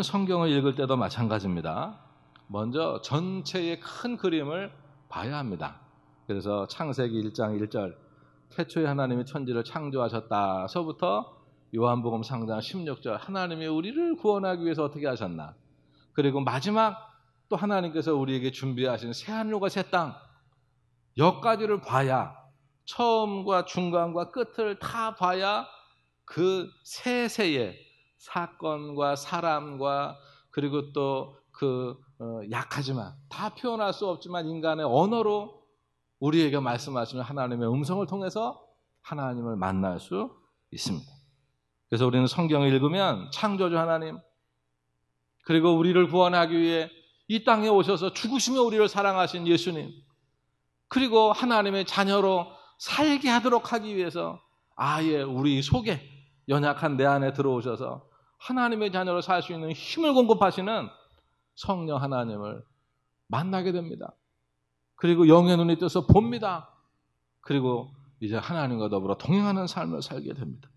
우리는 성경을 읽을 때도 마찬가지입니다. 먼저 전체의 큰 그림을 봐야 합니다. 그래서 창세기 1장 1절 태초에 하나님이 천지를 창조하셨다서부터 요한복음 상장 16절 하나님이 우리를 구원하기 위해서 어떻게 하셨나 그리고 마지막 또 하나님께서 우리에게 준비하신 새하늘과 새땅 여기까지를 봐야 처음과 중간과 끝을 다 봐야 그 세세의 사건과 사람과 그리고 또그 어, 약하지만 다 표현할 수 없지만 인간의 언어로 우리에게 말씀하시는 하나님의 음성을 통해서 하나님을 만날 수 있습니다. 그래서 우리는 성경을 읽으면 창조주 하나님 그리고 우리를 구원하기 위해 이 땅에 오셔서 죽으시며 우리를 사랑하신 예수님 그리고 하나님의 자녀로 살게 하도록 하기 위해서 아예 우리 속에 연약한 내 안에 들어오셔서 하나님의 자녀로 살 수 있는 힘을 공급하시는 성령 하나님을 만나게 됩니다. 그리고 영의 눈이 떠서 봅니다. 그리고 이제 하나님과 더불어 동행하는 삶을 살게 됩니다.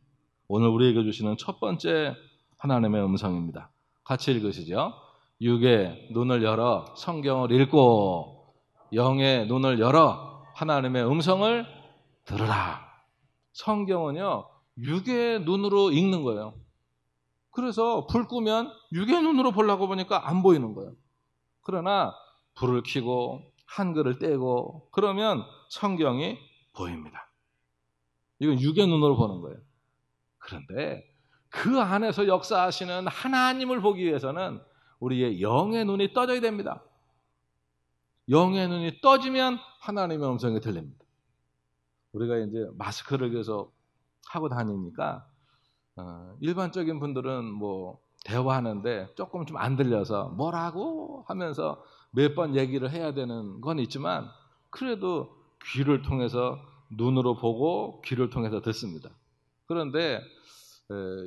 오늘 우리에게 주시는 첫 번째 하나님의 음성입니다. 같이 읽으시죠. 육의 눈을 열어 성경을 읽고 영의 눈을 열어 하나님의 음성을 들으라. 성경은요, 육의 눈으로 읽는 거예요. 그래서 불 끄면 육의 눈으로 보려고 보니까 안 보이는 거예요. 그러나 불을 켜고 한글을 떼고 그러면 성경이 보입니다. 이건 육의 눈으로 보는 거예요. 그런데 그 안에서 역사하시는 하나님을 보기 위해서는 우리의 영의 눈이 떠져야 됩니다. 영의 눈이 떠지면 하나님의 음성이 들립니다. 우리가 이제 마스크를 계속 하고 다니니까 어, 일반적인 분들은 뭐 대화하는데 조금 좀 안 들려서 뭐라고 하면서 몇 번 얘기를 해야 되는 건 있지만 그래도 귀를 통해서 눈으로 보고 귀를 통해서 듣습니다. 그런데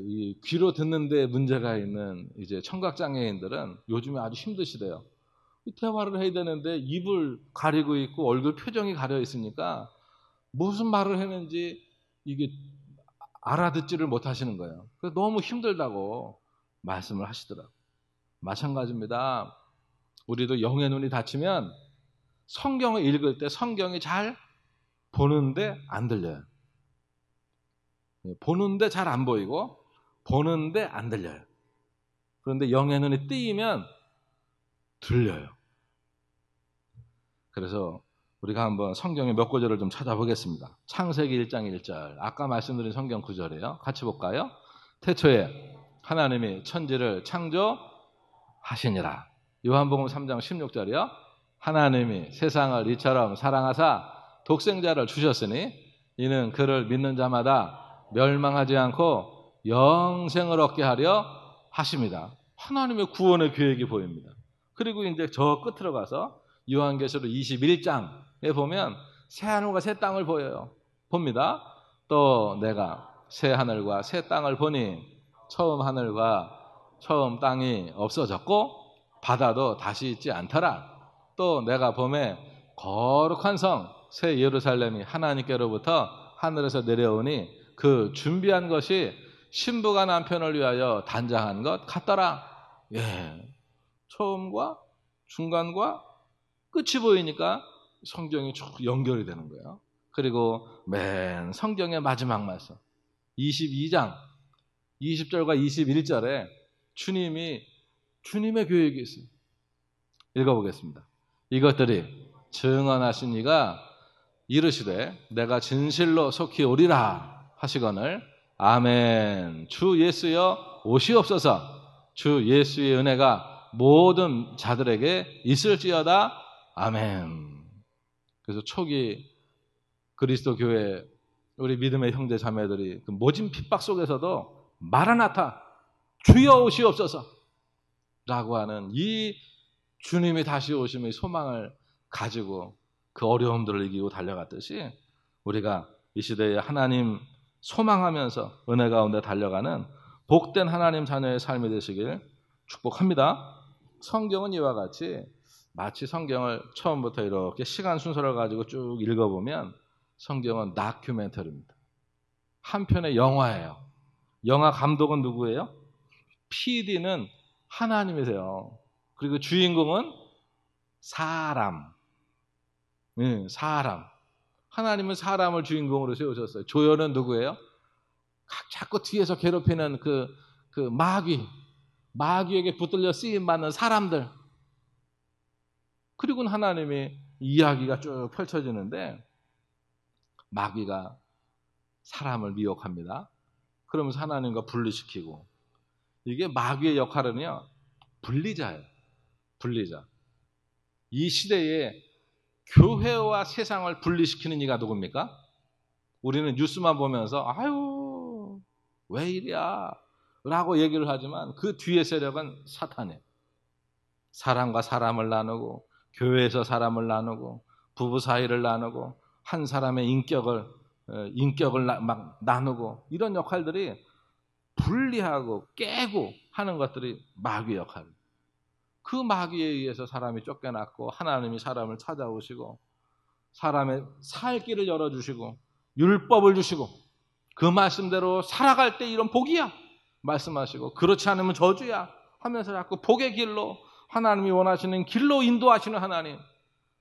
이 귀로 듣는데 문제가 있는 이제 청각 장애인들은 요즘에 아주 힘드시대요. 대화를 해야 되는데 입을 가리고 있고 얼굴 표정이 가려 있으니까 무슨 말을 했는지 이게 알아듣지를 못하시는 거예요. 그래서 너무 힘들다고 말씀을 하시더라고요. 마찬가지입니다. 우리도 영의 눈이 닫히면 성경을 읽을 때 성경이 잘 보는데 안 들려요. 예, 보는데 잘 안 보이고 보는데 안 들려요. 그런데 영의 눈이 뜨이면 들려요. 그래서 우리가 한번 성경의 몇 구절을 좀 찾아보겠습니다. 창세기 1장 1절. 아까 말씀드린 성경 구절이에요. 같이 볼까요? 태초에 하나님이 천지를 창조하시니라. 요한복음 3장 16절이요. 하나님이 세상을 이처럼 사랑하사 독생자를 주셨으니 이는 그를 믿는 자마다 멸망하지 않고 영생을 얻게 하려 하십니다. 하나님의 구원의 계획이 보입니다. 그리고 이제 저 끝으로 가서 요한계시록 21장 보면 새 하늘과 새 땅을 보여요. 봅니다. 또 내가 새 하늘과 새 땅을 보니 처음 하늘과 처음 땅이 없어졌고 바다도 다시 있지 않더라. 또 내가 봄에 거룩한 성 새 예루살렘이 하나님께로부터 하늘에서 내려오니 그 준비한 것이 신부가 남편을 위하여 단장한 것 같더라. 예. 처음과 중간과 끝이 보이니까 성경이 쭉 연결이 되는 거예요. 그리고 맨 성경의 마지막 말씀 22장 20절과 21절에 주님이 주님의 교육이 있어요. 읽어보겠습니다. 이것들이 증언하신 이가 이르시되 내가 진실로 속히 오리라 하시거늘 아멘 주 예수여 오시옵소서 주 예수의 은혜가 모든 자들에게 있을지어다 아멘 그래서 초기 그리스도 교회 우리 믿음의 형제 자매들이 그 모진 핍박 속에서도 마라나타 주여 오시옵소서라고 하는 이 주님이 다시 오심의 소망을 가지고 그 어려움들을 이기고 달려갔듯이 우리가 이 시대에 하나님 소망하면서 은혜 가운데 달려가는 복된 하나님 자녀의 삶이 되시길 축복합니다. 성경은 이와 같이 마치 성경을 처음부터 이렇게 시간 순서를 가지고 쭉 읽어보면 성경은 다큐멘터리입니다. 한편의 영화예요. 영화 감독은 누구예요? PD는 하나님이세요. 그리고 주인공은 사람. 네, 사람. 하나님은 사람을 주인공으로 세우셨어요. 조연은 누구예요? 자꾸 뒤에서 괴롭히는 그, 그 마귀. 마귀에게 붙들려 쓰임받는 사람들. 그리고는 하나님의 이야기가 쭉 펼쳐지는데 마귀가 사람을 미혹합니다. 그러면서 하나님과 분리시키고 이게 마귀의 역할은요 분리자예요. 분리자. 이 시대에 교회와 세상을 분리시키는 이가 누굽니까? 우리는 뉴스만 보면서 아유 왜이리야 라고 얘기를 하지만 그 뒤에 세력은 사탄이에요. 사람과 사람을 나누고 교회에서 사람을 나누고 부부 사이를 나누고 한 사람의 인격을 어, 인격을 막 나누고 이런 역할들이 분리하고 깨고 하는 것들이 마귀 역할. 그 마귀에 의해서 사람이 쫓겨났고 하나님이 사람을 찾아오시고 사람의 살 길을 열어주시고 율법을 주시고 그 말씀대로 살아갈 때 이런 복이야 말씀하시고 그렇지 않으면 저주야 하면서 자꾸 복의 길로 하나님이 원하시는 길로 인도하시는 하나님,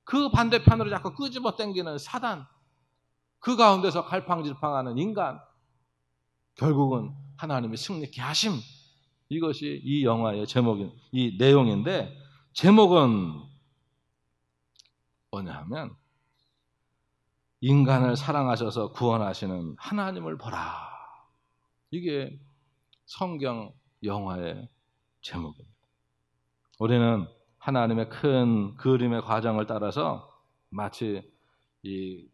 그 반대편으로 자꾸 끄집어 당기는 사단, 그 가운데서 갈팡질팡하는 인간, 결국은 하나님의 승리케 하심. 이것이 이 영화의 제목인, 이 내용인데, 제목은 뭐냐 하면, 인간을 사랑하셔서 구원하시는 하나님을 보라. 이게 성경 영화의 제목입니다. 우리는 하나님의 큰 그림의 과정을 따라서 마치 이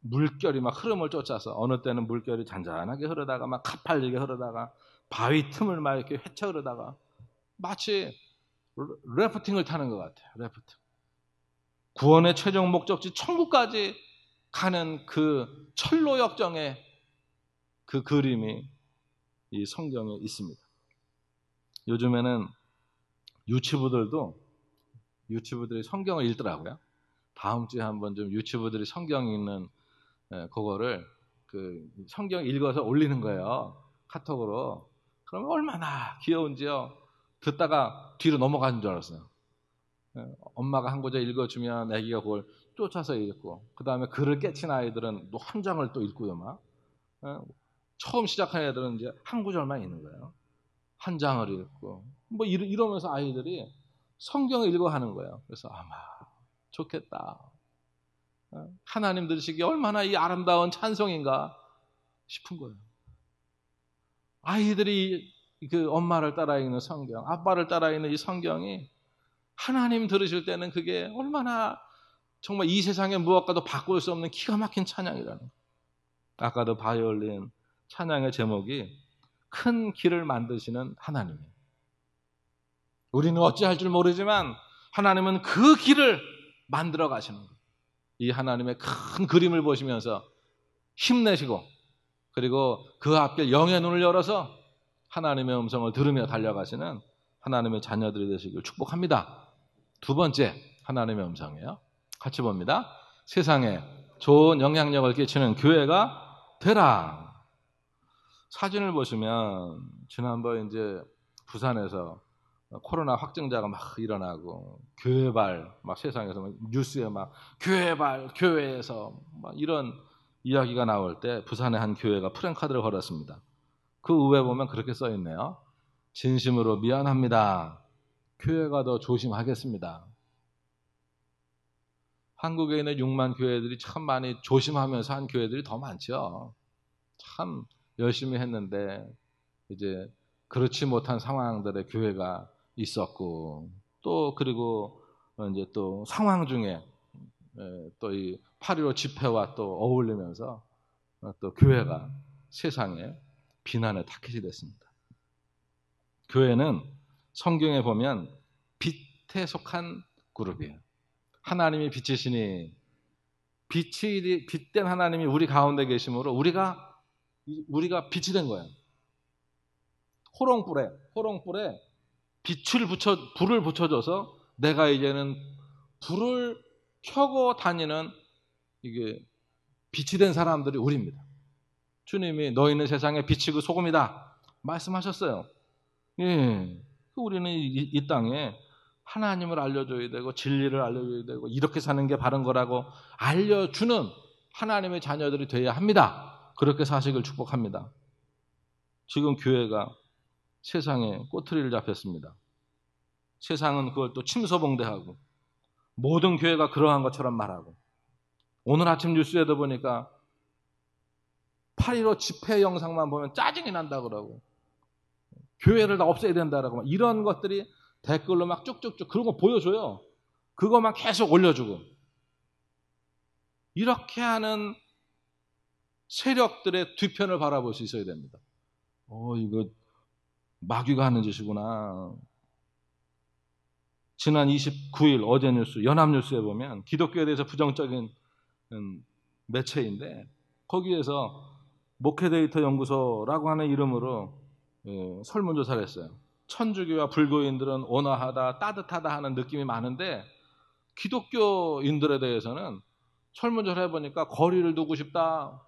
물결이 막 흐름을 쫓아서 어느 때는 물결이 잔잔하게 흐르다가 막 가팔리게 흐르다가 바위 틈을 막 이렇게 헤쳐 흐르다가 마치 래프팅을 타는 것 같아요. 래프팅. 구원의 최종 목적지 천국까지 가는 그 철로 역정의 그 그림이 이 성경에 있습니다. 요즘에는 유튜브들도 유튜브들이 성경을 읽더라고요. 다음 주에 한번 좀 유튜브들이 성경 읽는 예, 그거를 그 성경 읽어서 올리는 거예요. 카톡으로. 그러면 얼마나 귀여운지요. 듣다가 뒤로 넘어가는 줄 알았어요. 예, 엄마가 한 구절 읽어주면 아기가 그걸 쫓아서 읽고 그 다음에 글을 깨친 아이들은 또 한 장을 또 읽고요 막 예, 처음 시작한 애들은 이제 한 구절만 읽는 거예요 한 장을 읽고 뭐 이러, 면서 아이들이 성경을 읽어하는 거예요. 그래서 아마 좋겠다. 어? 하나님 들으시기 얼마나 이 아름다운 찬송인가 싶은 거예요. 아이들이 그 엄마를 따라 읽는 성경, 아빠를 따라 읽는 이 성경이 하나님 들으실 때는 그게 얼마나 정말 이세상에 무엇과도 바꿀 수 없는 기가 막힌 찬양이라는 거예요. 아까도 바이올린 찬양의 제목이 큰 길을 만드시는 하나님이에요. 우리는 어찌할 줄 모르지만 하나님은 그 길을 만들어 가시는 거예요. 이 하나님의 큰 그림을 보시면서 힘내시고 그리고 그 앞길 영의 눈을 열어서 하나님의 음성을 들으며 달려가시는 하나님의 자녀들이 되시길 축복합니다. 두 번째 하나님의 음성이에요. 같이 봅니다. 세상에 좋은 영향력을 끼치는 교회가 되라. 사진을 보시면 지난번 이제 부산에서 코로나 확진자가 막 일어나고 교회발 막 세상에서 막 뉴스에 막 교회발 교회에서 막 이런 이야기가 나올 때 부산의 한 교회가 프랭카드를 걸었습니다. 그 우에 보면 그렇게 써 있네요. 진심으로 미안합니다. 교회가 더 조심하겠습니다. 한국에 있는 6만 교회들이 참 많이 조심하면서 한 교회들이 더 많죠. 참 열심히 했는데 이제 그렇지 못한 상황들의 교회가 있었고 또 그리고 이제 또 상황 중에 예, 또이 파리로 집회와 또 어울리면서 또 교회가 세상에 비난의 타켓이 됐습니다. 교회는 성경에 보면 빛에 속한 그룹이에요. 하나님이 빛이시니 빛이 빛된 하나님이 우리 가운데 계심으로 우리가 우리가 빛이 된 거예요. 호롱불에 호롱불에 빛을 붙여 불을 붙여줘서 내가 이제는 불을 켜고 다니는 이게 빛이 된 사람들이 우리입니다. 주님이 너희는 세상의 빛이고 소금이다 말씀하셨어요. 예, 그 우리는 이, 이 땅에 하나님을 알려줘야 되고 진리를 알려줘야 되고 이렇게 사는 게 바른 거라고 알려주는 하나님의 자녀들이 되어야 합니다. 그렇게 사식을 축복합니다. 지금 교회가 세상에 꼬투리를 잡혔습니다. 세상은 그걸 또 침소봉대하고 모든 교회가 그러한 것처럼 말하고 오늘 아침 뉴스에도 보니까 8.15 집회 영상만 보면 짜증이 난다 그러고 교회를 다 없애야 된다라고 이런 것들이 댓글로 막 쭉쭉쭉 그런 거 보여줘요. 그거만 계속 올려주고 이렇게 하는 세력들의 뒤편을 바라볼 수 있어야 됩니다. 어 이거 마귀가 하는 짓이구나. 지난 29일 어제 뉴스 연합뉴스에 보면 기독교에 대해서 부정적인 음, 매체인데 거기에서 모케데이터 연구소라고 하는 이름으로 예, 설문조사를 했어요. 천주교와 불교인들은 온화하다, 따뜻하다 하는 느낌이 많은데 기독교인들에 대해서는 설문조사를 해보니까 거리를 두고 싶다.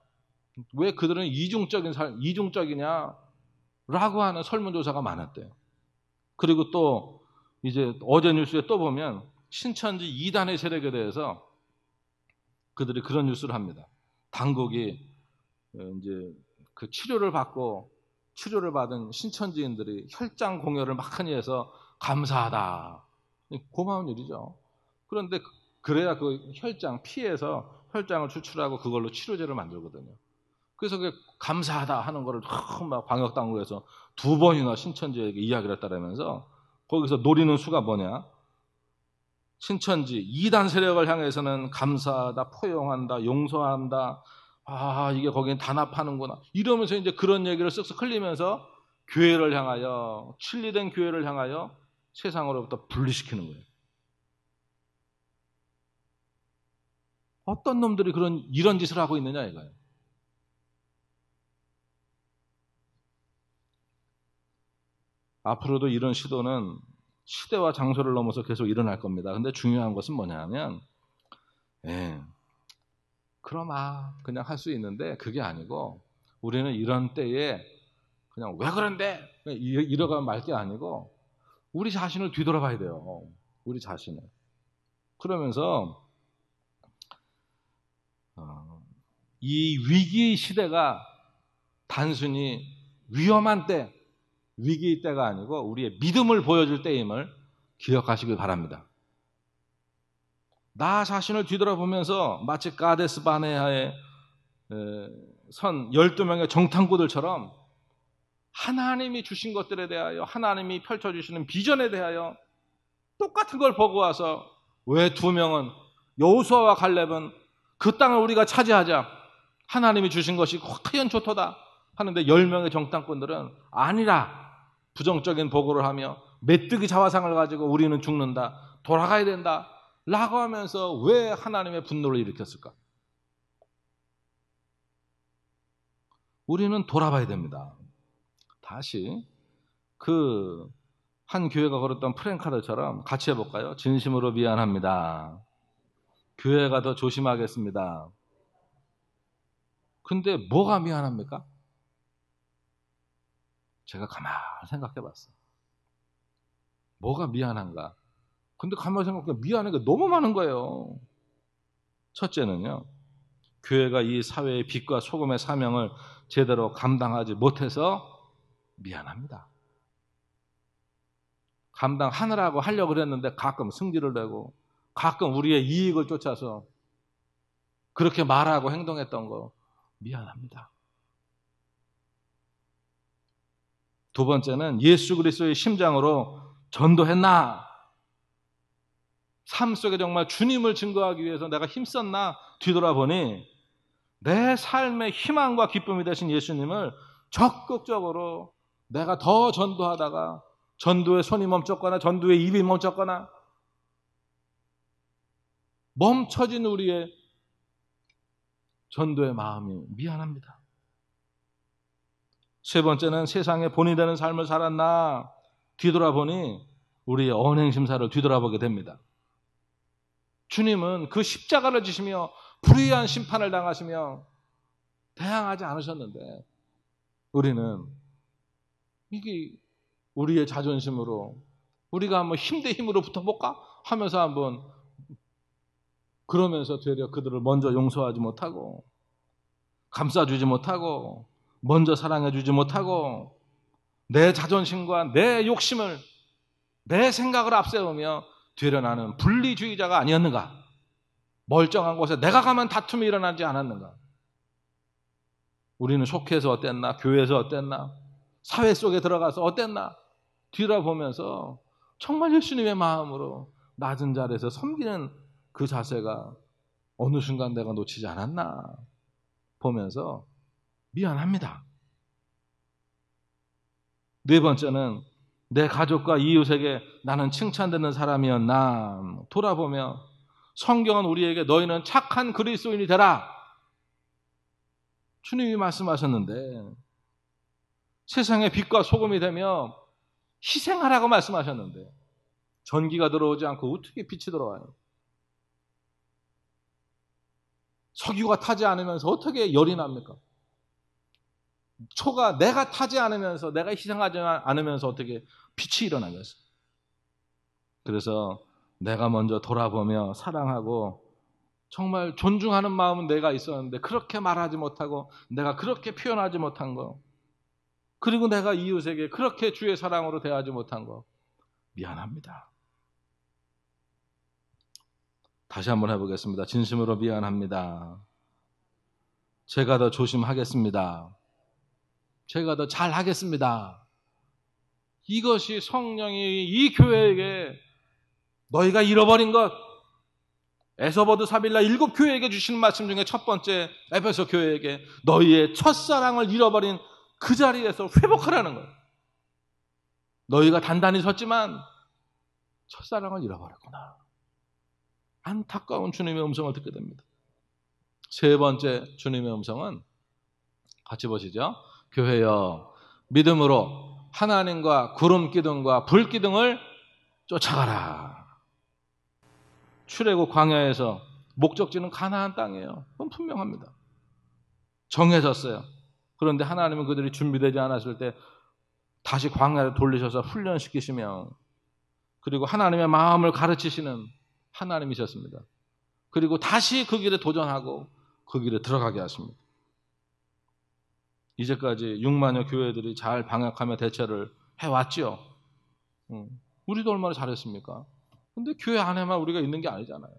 왜 그들은 이중적인 살, 이중적이냐? 라고 하는 설문조사가 많았대요. 그리고 또 이제 어제 뉴스에 또 보면 신천지 이단의 세력에 대해서 그들이 그런 뉴스를 합니다. 당국이 어, 이제 그 치료를 받고 치료를 받은 신천지인들이 혈장 공여를 막하니 해서 감사하다. 고마운 일이죠. 그런데 그, 그래야 그 혈장 피해서 혈장을 추출하고 그걸로 치료제를 만들거든요. 그래서 그 감사하다 하는 거를 막 방역당국에서 두 번이나 신천지에게 이야기를 했다라면서 거기서 노리는 수가 뭐냐? 신천지 이단 세력을 향해서는 감사하다, 포용한다, 용서한다. 아, 이게 거긴 단합하는구나. 이러면서 이제 그런 얘기를 쓱쓱 흘리면서 교회를 향하여 칠리된 교회를 향하여 세상으로부터 분리시키는 거예요. 어떤 놈들이 그런 이런 짓을 하고 있느냐 이거예요. 앞으로도 이런 시도는 시대와 장소를 넘어서 계속 일어날 겁니다. 근데 중요한 것은 뭐냐면, 예, 그럼 아, 그냥 할 수 있는데 그게 아니고 우리는 이런 때에 그냥 왜 그런데 이러가 면말 게 아니고 우리 자신을 뒤돌아봐야 돼요. 우리 자신을. 그러면서 어, 이 위기 시대가 단순히 위험한 때 위기의 때가 아니고 우리의 믿음을 보여줄 때임을 기억하시길 바랍니다. 나 자신을 뒤돌아보면서 마치 가데스 바네하의 선 12명의 정탐구들처럼 하나님이 주신 것들에 대하여 하나님이 펼쳐주시는 비전에 대하여 똑같은 걸 보고 와서 왜 두 명은 여호수아와 갈렙은 그 땅을 우리가 차지하자 하나님이 주신 것이 과연 좋도다 하는데 10명의 정당꾼들은 아니라 부정적인 보고를 하며 메뚜기 자화상을 가지고 우리는 죽는다. 돌아가야 된다. 라고 하면서 왜 하나님의 분노를 일으켰을까? 우리는 돌아봐야 됩니다. 다시 그 한 교회가 걸었던 프랭카드처럼 같이 해볼까요? 진심으로 미안합니다. 교회가 더 조심하겠습니다. 근데 뭐가 미안합니까? 제가 가만 생각해 봤어요. 뭐가 미안한가? 근데 가만히 생각해 미안한 게 너무 많은 거예요. 첫째는요. 교회가 이 사회의 빛과 소금의 사명을 제대로 감당하지 못해서 미안합니다. 감당하느라고 하려고 그랬는데 가끔 승질을 내고 가끔 우리의 이익을 쫓아서 그렇게 말하고 행동했던 거 미안합니다. 두 번째는 예수 그리스도의 심장으로 전도했나? 삶 속에 정말 주님을 증거하기 위해서 내가 힘썼나? 뒤돌아보니 내 삶의 희망과 기쁨이 되신 예수님을 적극적으로 내가 더 전도하다가 전도에 손이 멈췄거나 전도에 입이 멈췄거나 멈춰진 우리의 전도의 마음이 미안합니다. 세 번째는 세상에 본이 되는 삶을 살았나 뒤돌아보니 우리의 언행 심사를 뒤돌아보게 됩니다. 주님은 그 십자가를 지시며 불의한 심판을 당하시며 대항하지 않으셨는데 우리는 이게 우리의 자존심으로 우리가 한번 힘대 힘으로 붙어볼까 하면서 한번 그러면서 되려 그들을 먼저 용서하지 못하고 감싸주지 못하고 먼저 사랑해주지 못하고 내 자존심과 내 욕심을 내 생각을 앞세우며 되려나는 분리주의자가 아니었는가? 멀쩡한 곳에 내가 가면 다툼이 일어나지 않았는가? 우리는 속해서 어땠나? 교회에서 어땠나? 사회 속에 들어가서 어땠나? 뒤돌아보면서 정말 예수님의 마음으로 낮은 자리에서 섬기는 그 자세가 어느 순간 내가 놓치지 않았나 보면서 미안합니다. 네 번째는 내 가족과 이웃에게 나는 칭찬되는 사람이었나 돌아보며 성경은 우리에게 너희는 착한 그리스도인이 되라. 주님이 말씀하셨는데 세상에 빛과 소금이 되며 희생하라고 말씀하셨는데 전기가 들어오지 않고 어떻게 빛이 들어와요? 석유가 타지 않으면서 어떻게 열이 납니까? 초가 내가 타지 않으면서 내가 희생하지 않으면서 어떻게 빛이 일어난 거어 그래서 내가 먼저 돌아보며 사랑하고 정말 존중하는 마음은 내가 있었는데 그렇게 말하지 못하고 내가 그렇게 표현하지 못한 거 그리고 내가 이웃에게 그렇게 주의 사랑으로 대하지 못한 거 미안합니다. 다시 한번 해보겠습니다. 진심으로 미안합니다. 제가 더 조심하겠습니다. 제가 더 잘하겠습니다. 이것이 성령이 이 교회에게 너희가 잃어버린 것 에서버드 사빌라 일곱 교회에게 주신 말씀 중에 첫 번째 에베소 교회에게 너희의 첫사랑을 잃어버린 그 자리에서 회복하라는 것 너희가 단단히 섰지만 첫사랑을 잃어버렸구나. 안타까운 주님의 음성을 듣게 됩니다. 세 번째 주님의 음성은 같이 보시죠. 교회여 믿음으로 하나님과 구름 기둥과 불 기둥을 쫓아가라. 출애굽 광야에서 목적지는 가나안 땅이에요. 그건 분명합니다. 정해졌어요. 그런데 하나님은 그들이 준비되지 않았을 때 다시 광야를 돌리셔서 훈련시키시며 그리고 하나님의 마음을 가르치시는 하나님이셨습니다. 그리고 다시 그 길에 도전하고 그 길에 들어가게 하십니다. 이제까지 6만여 교회들이 잘 방역하며 대처를 해왔지요. 음. 우리도 얼마나 잘했습니까? 근데 교회 안에만 우리가 있는 게 아니잖아요.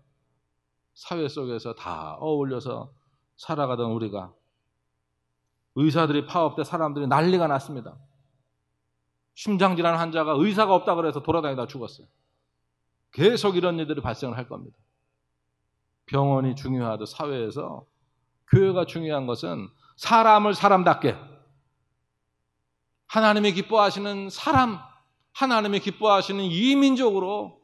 사회 속에서 다 어울려서 살아가던 우리가 의사들이 파업 때 사람들이 난리가 났습니다. 심장질환 환자가 의사가 없다 그래서 돌아다니다 죽었어요. 계속 이런 일들이 발생을 할 겁니다. 병원이 중요하듯 사회에서 교회가 중요한 것은 사람을 사람답게 하나님이 기뻐하시는 사람, 하나님이 기뻐하시는 이민족으로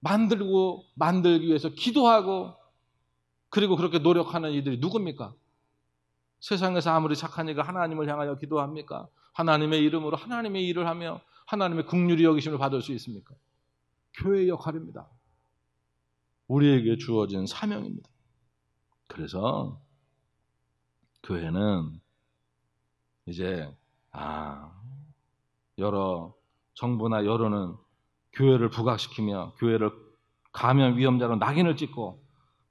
만들고 만들기 위해서 기도하고 그리고 그렇게 노력하는 이들이 누굽니까? 세상에서 아무리 착한 이가 하나님을 향하여 기도합니까? 하나님의 이름으로 하나님의 일을 하며 하나님의 국휼히 여기심을 받을 수 있습니까? 교회의 역할입니다. 우리에게 주어진 사명입니다. 그래서 교회는 이제 아 여러 정부나 여론은 교회를 부각시키며 교회를 감염 위험자로 낙인을 찍고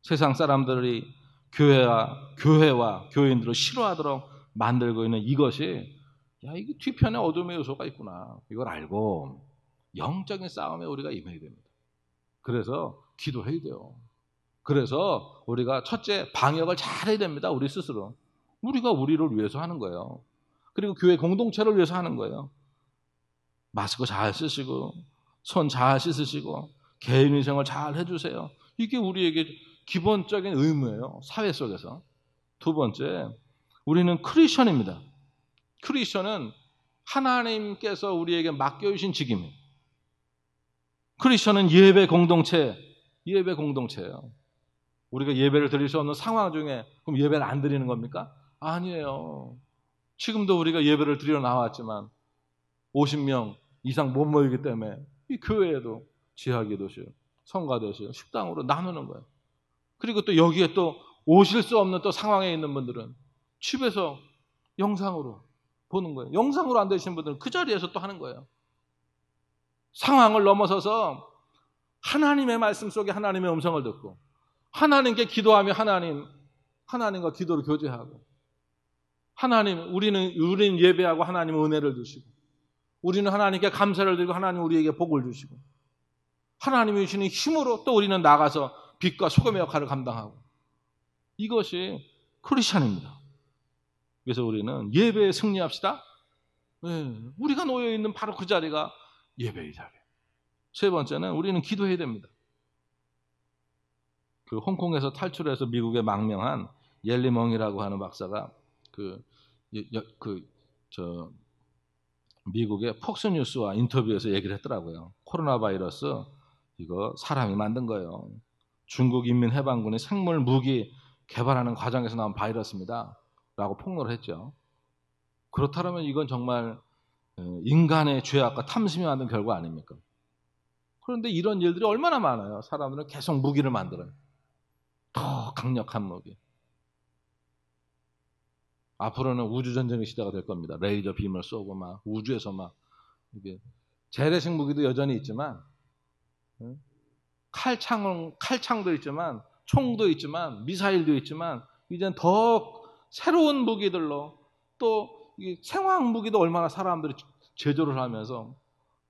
세상 사람들이 교회와 교회와 교인들을 싫어하도록 만들고 있는 이것이 야 이게 뒤편에 어둠의 요소가 있구나 이걸 알고 영적인 싸움에 우리가 임해야 됩니다. 그래서 기도해야 돼요. 그래서 우리가 첫째 방역을 잘해야 됩니다. 우리 스스로. 우리가 우리를 위해서 하는 거예요. 그리고 교회 공동체를 위해서 하는 거예요. 마스크 잘 쓰시고, 손 잘 씻으시고, 개인위생을 잘 해주세요. 이게 우리에게 기본적인 의무예요. 사회 속에서. 두 번째, 우리는 크리션입니다. 크리션은 하나님께서 우리에게 맡겨주신 직임이에요. 크리션은 예배 공동체, 예배 공동체예요. 우리가 예배를 드릴 수 없는 상황 중에 그럼 예배를 안 드리는 겁니까? 아니에요. 지금도 우리가 예배를 드리러 나왔지만 50명 이상 못 모이기 때문에 이 교회에도 지하기 도시요, 성가 도시요, 식당으로 나누는 거예요. 그리고 또 여기에 또 오실 수 없는 또 상황에 있는 분들은 집에서 영상으로 보는 거예요. 영상으로 안 되신 분들은 그 자리에서 또 하는 거예요. 상황을 넘어서서 하나님의 말씀 속에 하나님의 음성을 듣고 하나님께 기도하며 하나님 하나님과 기도를 교제하고 하나님, 우리는, 우리는 예배하고 하나님 은혜를 주시고, 우리는 하나님께 감사를 드리고 하나님 우리에게 복을 주시고, 하나님이 주시는 힘으로 또 우리는 나가서 빛과 소금의 역할을 감당하고, 이것이 크리스천입니다 그래서 우리는 예배에 승리합시다. 네, 우리가 놓여 있는 바로 그 자리가 예배의 자리. 세 번째는 우리는 기도해야 됩니다. 그 홍콩에서 탈출해서 미국에 망명한 옐리멍이라고 하는 박사가 그 그저 미국의 폭스뉴스와 인터뷰에서 얘기를 했더라고요. 코로나 바이러스 이거 사람이 만든 거예요. 중국 인민해방군이 생물 무기 개발하는 과정에서 나온 바이러스입니다. 라고 폭로를 했죠. 그렇다면 이건 정말 어, 인간의 죄악과 탐심이 만든 결과 아닙니까? 그런데 이런 일들이 얼마나 많아요. 사람들은 계속 무기를 만들어요. 더 강력한 무기. 앞으로는 우주 전쟁의 시대가 될 겁니다. 레이저 빔을 쏘고 막 우주에서 막 이게 재래식 무기도 여전히 있지만 칼창 칼창도 있지만 총도 있지만 미사일도 있지만 이젠 더 새로운 무기들로 또 생화학 무기도 얼마나 사람들이 제조를 하면서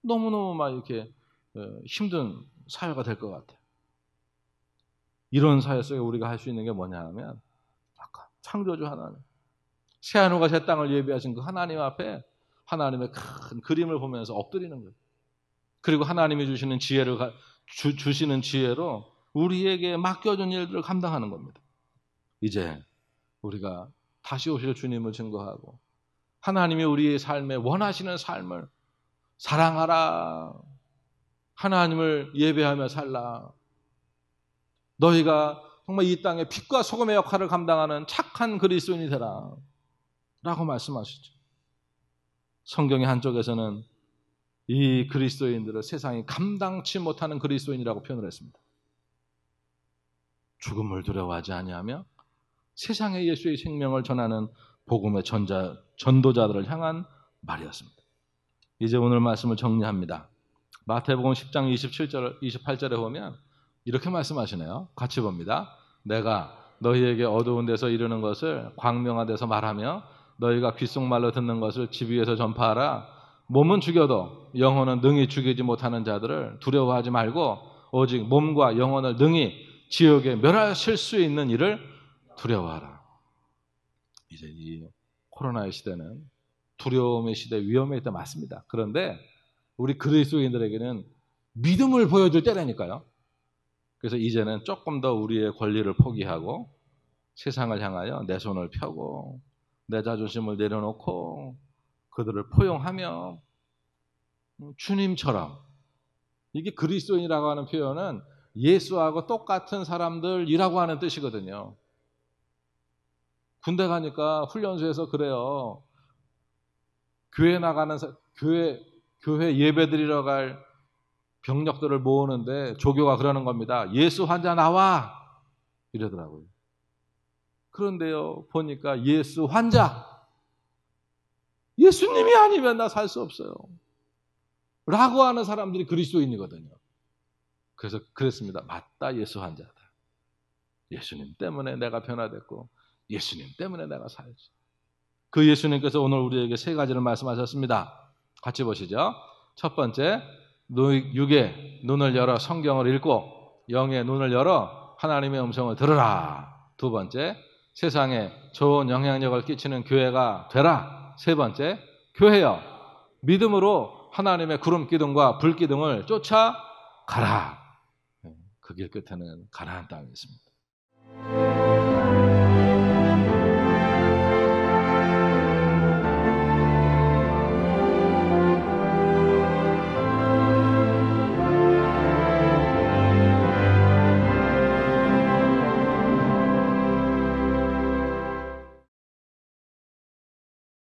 너무너무 막 이렇게 어, 힘든 사회가 될 것 같아요. 이런 사회 속에 우리가 할 수 있는 게 뭐냐 하면 아까 창조주 하나님 세아누가 새 땅을 예비하신 그 하나님 앞에 하나님의 큰 그림을 보면서 엎드리는 거예요. 그리고 하나님이 주시는 지혜를 주, 주시는 지혜로 우리에게 맡겨준 일들을 감당하는 겁니다. 이제 우리가 다시 오실 주님을 증거하고 하나님이 우리의 삶에 원하시는 삶을 사랑하라. 하나님을 예배하며 살라. 너희가 정말 이 땅에 빛과 소금의 역할을 감당하는 착한 그리스도인이 되라. 라고 말씀하시죠. 성경의 한쪽에서는 이 그리스도인들을 세상이 감당치 못하는 그리스도인이라고 표현을 했습니다. 죽음을 두려워하지 아니하며 세상에 예수의 생명을 전하는 복음의 전자, 전도자들을 향한 말이었습니다. 이제 오늘 말씀을 정리합니다. 마태복음 10장 27절, 28절에 보면 이렇게 말씀하시네요. 같이 봅니다. 내가 너희에게 어두운 데서 이르는 것을 광명화돼서 말하며 너희가 귓속말로 듣는 것을 집 위에서 전파하라. 몸은 죽여도 영혼은 능히 죽이지 못하는 자들을 두려워하지 말고 오직 몸과 영혼을 능히 지옥에 멸하실 수 있는 일을 두려워하라. 이제 이 코로나의 시대는 두려움의 시대, 위험의 때 맞습니다. 그런데 우리 그리스도인들에게는 믿음을 보여줄 때라니까요. 그래서 이제는 조금 더 우리의 권리를 포기하고 세상을 향하여 내 손을 펴고 내 자존심을 내려놓고 그들을 포용하며 주님처럼 이게 그리스도인이라고 하는 표현은 예수하고 똑같은 사람들이라고 하는 뜻이거든요. 군대 가니까 훈련소에서 그래요. 교회 나가는 교회 교회 예배드리러 갈 병력들을 모으는데 조교가 그러는 겁니다. 예수 환자 나와 이러더라고요. 그런데요, 보니까 예수 환자. 예수님이 아니면 나 살 수 없어요. 라고 하는 사람들이 그리스도인이거든요. 그래서 그랬습니다. 맞다, 예수 환자다. 예수님 때문에 내가 변화됐고, 예수님 때문에 내가 살지. 그 예수님께서 오늘 우리에게 세 가지를 말씀하셨습니다. 같이 보시죠. 첫 번째, 육의 눈을 열어 성경을 읽고, 영의 눈을 열어 하나님의 음성을 들으라. 두 번째, 세상에 좋은 영향력을 끼치는 교회가 되라. 세 번째, 교회여. 믿음으로 하나님의 구름 기둥과 불 기둥을 쫓아가라. 네, 그길 끝에는 가나안 땅이 있습니다.